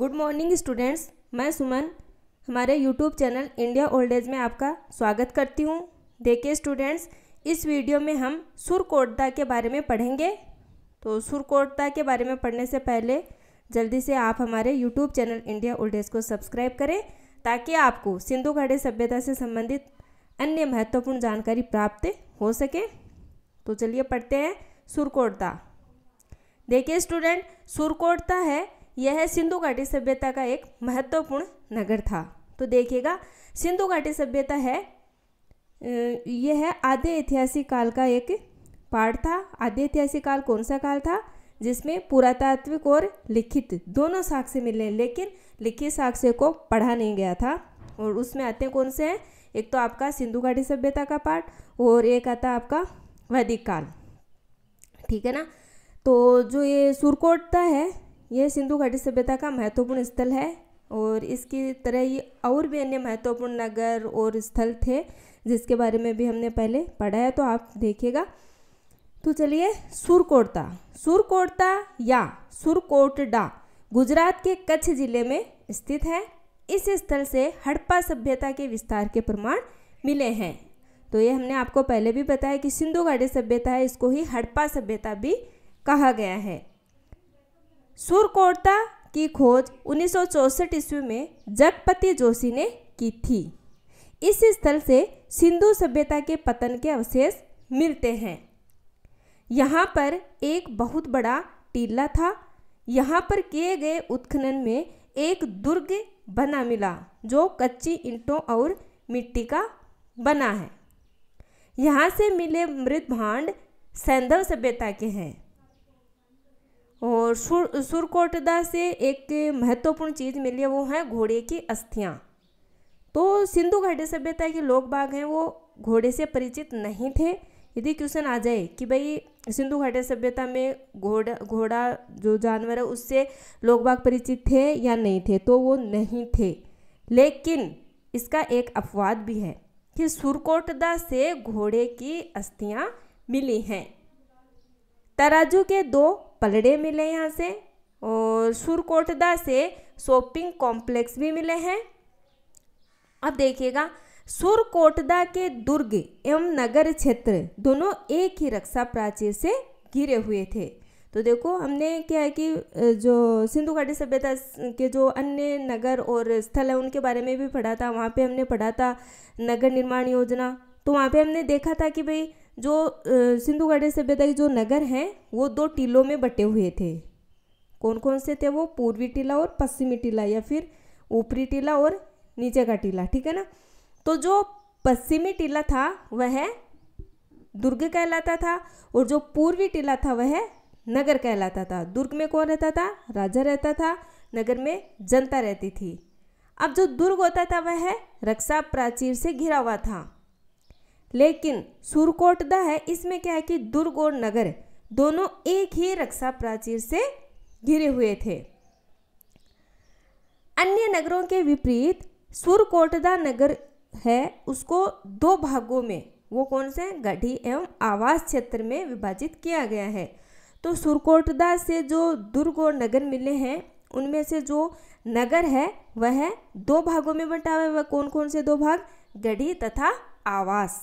good morning students मैं सुमन हमारे YouTube channel India old age में आपका स्वागत करती हूँ देखिए स्टूडेंट्स इस वीडियो में हम सुरकोटता के बारे में पढ़ेंगे तो सुरकोटता के बारे में पढ़ने से पहले जल्दी से आप हमारे YouTube channel India old age को सब्सक्राइब करें ताकि आपको सिंधु घाटी सभ्यता से संबंधित अन्य महत्वपूर्ण जानकारी प्राप्त हो सके तो चलिए पढ़ते हैं सुरकोटता देखिए स्टूडेंट सुरकोटता है यह सिंधु घाटी सभ्यता का एक महत्वपूर्ण नगर था तो देखिएगा सिंधु घाटी सभ्यता है यह आधे ऐतिहासिक काल का एक पाठ था आधे ऐतिहासिक काल कौन सा काल था जिसमें पुरातात्विक और लिखित दोनों साक्ष्य मिले लेकिन लिखित साक्ष्य को पढ़ा नहीं गया था और उसमें आते हैं कौन से हैं एक तो आपका सिंधु घाटी सभ्यता का पाठ और एक आता आपका वैदिक काल ठीक है ना तो जो ये सुरकोटता है यह सिंधु घाटी सभ्यता का महत्वपूर्ण स्थल है और इसकी तरह ही और भी अन्य महत्वपूर्ण नगर और स्थल थे जिसके बारे में भी हमने पहले पढ़ा है तो आप देखिएगा तो चलिए सुरकोटता सुरकोटता या सुरकोटडा गुजरात के कच्छ जिले में स्थित है इस स्थल से हड़प्पा सभ्यता के विस्तार के प्रमाण मिले हैं तो ये हमने आपको पहले भी बताया कि सिंधु घाटी सभ्यता है इसको ही हड़प्पा सभ्यता भी कहा गया है सुरकोटता की खोज उन्नीस ईस्वी में जगपति जोशी ने की थी इस स्थल से सिंधु सभ्यता के पतन के अवशेष मिलते हैं यहाँ पर एक बहुत बड़ा टीला था यहाँ पर किए गए उत्खनन में एक दुर्ग बना मिला जो कच्ची ईंटों और मिट्टी का बना है यहाँ से मिले मृत भांड सैंधव सभ्यता के हैं और सुर सुरकोटदा से एक महत्वपूर्ण चीज़ मिली है वो है घोड़े की अस्थियाँ तो सिंधु घाटी सभ्यता के लोग बाग हैं वो घोड़े से परिचित नहीं थे यदि क्वेश्चन आ जाए कि भाई सिंधु घाटी सभ्यता में घोड़ा घोड़ा जो जानवर है उससे लोग बाग परिचित थे या नहीं थे तो वो नहीं थे लेकिन इसका एक अपवाद भी है कि सुरकोटदा से घोड़े की अस्थियाँ मिली हैं तराजू के दो पलड़े मिले यहाँ से और सुरकोटदा से शॉपिंग कॉम्प्लेक्स भी मिले हैं अब देखिएगा सुरकोटदा के दुर्ग एवं नगर क्षेत्र दोनों एक ही रक्षा प्राचीर से घिरे हुए थे तो देखो हमने क्या है कि जो सिंधु घाटी सभ्यता के जो अन्य नगर और स्थल है उनके बारे में भी पढ़ा था वहाँ पे हमने पढ़ा था नगर निर्माण योजना तो वहाँ पे हमने देखा था कि भाई जो सिंधु घाटी सभ्यता के जो नगर हैं वो दो टीलों में बटे हुए थे कौन कौन से थे वो पूर्वी टीला और पश्चिमी टीला या फिर ऊपरी टीला और नीचे का टीला ठीक है ना तो जो पश्चिमी टीला था वह दुर्ग कहलाता था और जो पूर्वी टीला था वह नगर कहलाता था दुर्ग में कौन रहता था राजा रहता था नगर में जनता रहती थी अब जो दुर्ग होता था वह रक्षा प्राचीर से घिरा हुआ था लेकिन सुरकोटदा है इसमें क्या है कि दुर्ग और नगर दोनों एक ही रक्षा प्राचीर से घिरे हुए थे अन्य नगरों के विपरीत सुरकोटदा नगर है उसको दो भागों में वो कौन से गढ़ी एवं आवास क्षेत्र में विभाजित किया गया है तो सुरकोटदा से जो दुर्ग और नगर मिले हैं उनमें से जो नगर है वह दो भागों में बंटा हुआ है वह कौन कौन से दो भाग गढ़ी तथा आवास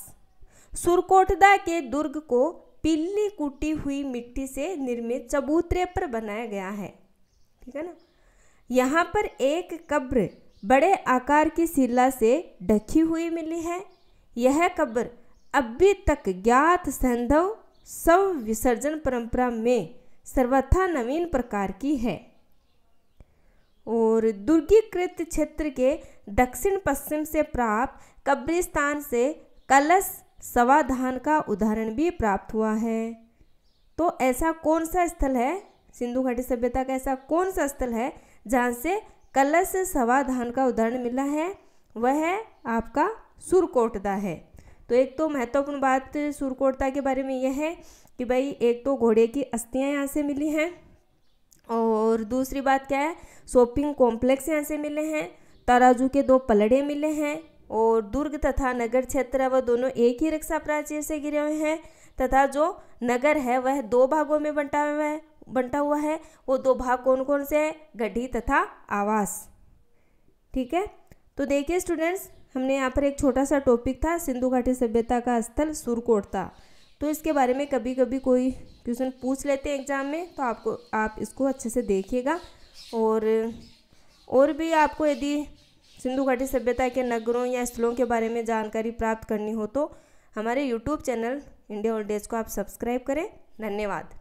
सुरकोटदा के दुर्ग को पीली कूटी हुई मिट्टी से निर्मित चबूतरे पर बनाया गया है ठीक है ना यहाँ पर एक कब्र बड़े आकार की शिला से ढकी हुई मिली है यह कब्र अभी तक ज्ञात संधव सव विसर्जन परंपरा में सर्वथा नवीन प्रकार की है और दुर्गीकृत क्षेत्र के दक्षिण पश्चिम से प्राप्त कब्रिस्तान से कलश सवाधान का उदाहरण भी प्राप्त हुआ है तो ऐसा कौन सा स्थल है सिंधु घाटी सभ्यता का ऐसा कौन सा स्थल है जहाँ से कलश सवाधान का उदाहरण मिला है वह है आपका सुरकोटदा है तो एक तो महत्वपूर्ण बात सुरकोटदा के बारे में यह है कि भाई एक तो घोड़े की अस्थियाँ यहाँ से मिली हैं और दूसरी बात क्या है शॉपिंग कॉम्प्लेक्स यहाँ से मिले हैं तराजू के दो पलड़े मिले हैं और दुर्ग तथा नगर क्षेत्र वह दोनों एक ही रिक्शा प्राचीर से गिरे हुए हैं तथा जो नगर है वह दो भागों में बंटा हुआ है बंटा हुआ है वो दो भाग कौन कौन से हैं गढ़ी तथा आवास ठीक है तो देखिए स्टूडेंट्स हमने यहाँ पर एक छोटा सा टॉपिक था सिंधु घाटी सभ्यता का स्थल सुरकोट था तो इसके बारे में कभी कभी कोई क्वेश्चन पूछ लेते हैं एग्जाम में तो आपको आप इसको अच्छे से देखिएगा और और भी आपको यदि सिंधु घाटी सभ्यता के नगरों या स्थलों के बारे में जानकारी प्राप्त करनी हो तो हमारे YouTube channel India old days को आप सब्सक्राइब करें धन्यवाद